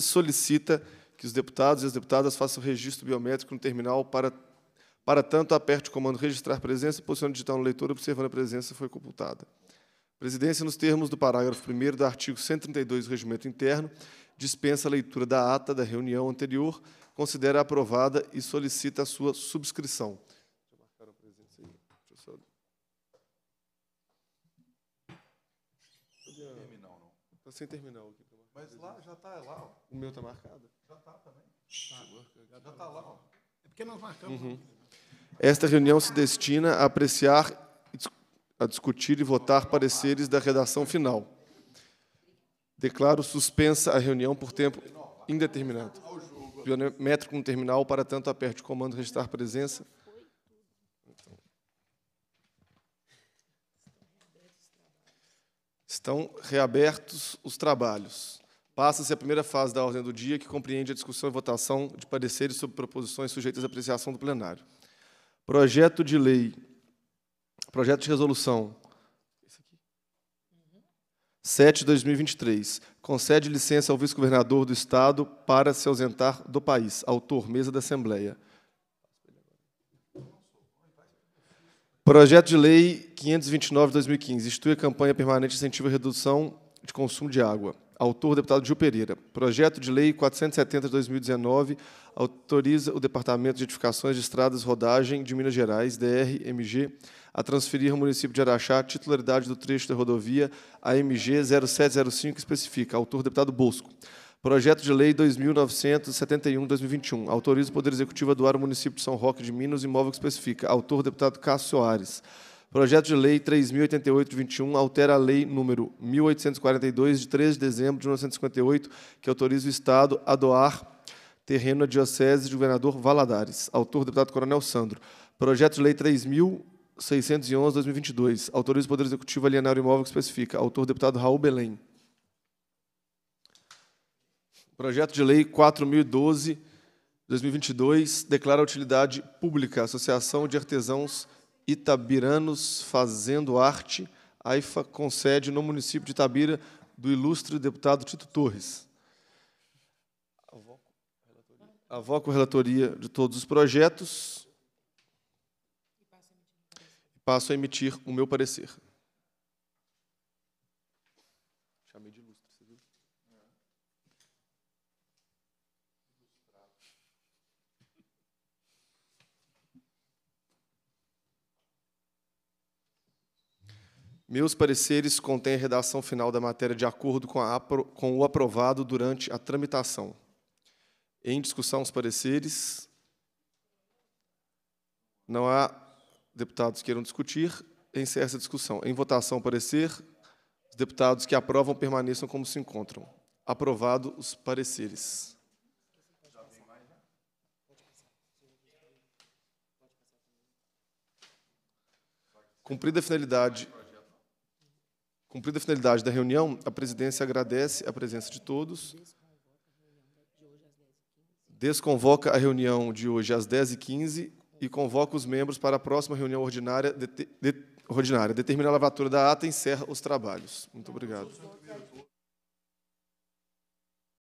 solicita que os deputados e as deputadas façam registro biométrico no terminal para, para tanto, aperte o comando registrar presença, e posicione digital no leitor, observando a presença foi computada. Presidência, nos termos do parágrafo 1 do artigo 132 do Regimento Interno, dispensa a leitura da ata da reunião anterior, considera aprovada e solicita a sua subscrição. Está sem terminal aqui. Mas lá já está é lá. Ó. O meu está marcado? Já está também. Tá. Já está lá. Ó. É porque nós marcamos. Uhum. Né? Esta reunião se destina a apreciar, a discutir e votar pareceres da redação final. Declaro suspensa a reunião por tempo indeterminado. Biométrico no terminal, para tanto, aperte o comando registrar presença. Estão reabertos os trabalhos. Passa-se a primeira fase da ordem do dia, que compreende a discussão e votação de pareceres sobre proposições sujeitas à apreciação do plenário. Projeto de lei. Projeto de resolução. 7 de 2023. Concede licença ao vice-governador do Estado para se ausentar do país. Autor, mesa da Assembleia. Projeto de Lei 529 de 2015. Institui a campanha permanente de incentivo à redução de consumo de água. Autor, deputado Gil Pereira. Projeto de Lei 470 de 2019 autoriza o Departamento de Edificações de Estradas e Rodagem de Minas Gerais, DRMG, a transferir ao município de Araxá a titularidade do trecho da rodovia AMG 0705, especifica. Autor, deputado Bosco. Projeto de Lei 2971-2021. Autoriza o Poder Executivo a doar ao município de São Roque de Minas imóvel que especifica. Autor, deputado Cássio Soares. Projeto de Lei 3088 de 21 altera a Lei número 1842 de 3 de dezembro de 1958, que autoriza o Estado a doar terreno à Diocese de Governador Valadares. Autor, deputado Coronel Sandro. Projeto de Lei 3611-2022 autoriza o Poder Executivo alienar o imóvel que especifica. Autor, deputado Raul Belém. Projeto de Lei 4012 2022 declara utilidade pública Associação de Artesãos Itabiranos Fazendo Arte, AIFA concede no município de Itabira do ilustre deputado Tito Torres. Avoco a relatoria de todos os projetos e passo a emitir o meu parecer. Chamei de ilustre, você viu? Meus pareceres contêm a redação final da matéria de acordo com, a, com o aprovado durante a tramitação. Em discussão, os pareceres. Não há deputados que queiram discutir. Encerra a discussão. Em votação, parecer. Os deputados que aprovam permaneçam como se encontram. Aprovado os pareceres. Cumprida a finalidade Cumprida a finalidade da reunião, a presidência agradece a presença de todos. Desconvoca a reunião de hoje às 10h15 e convoca os membros para a próxima reunião ordinária, de, de, ordinária. determina a lavatura da ata e encerra os trabalhos. Muito obrigado.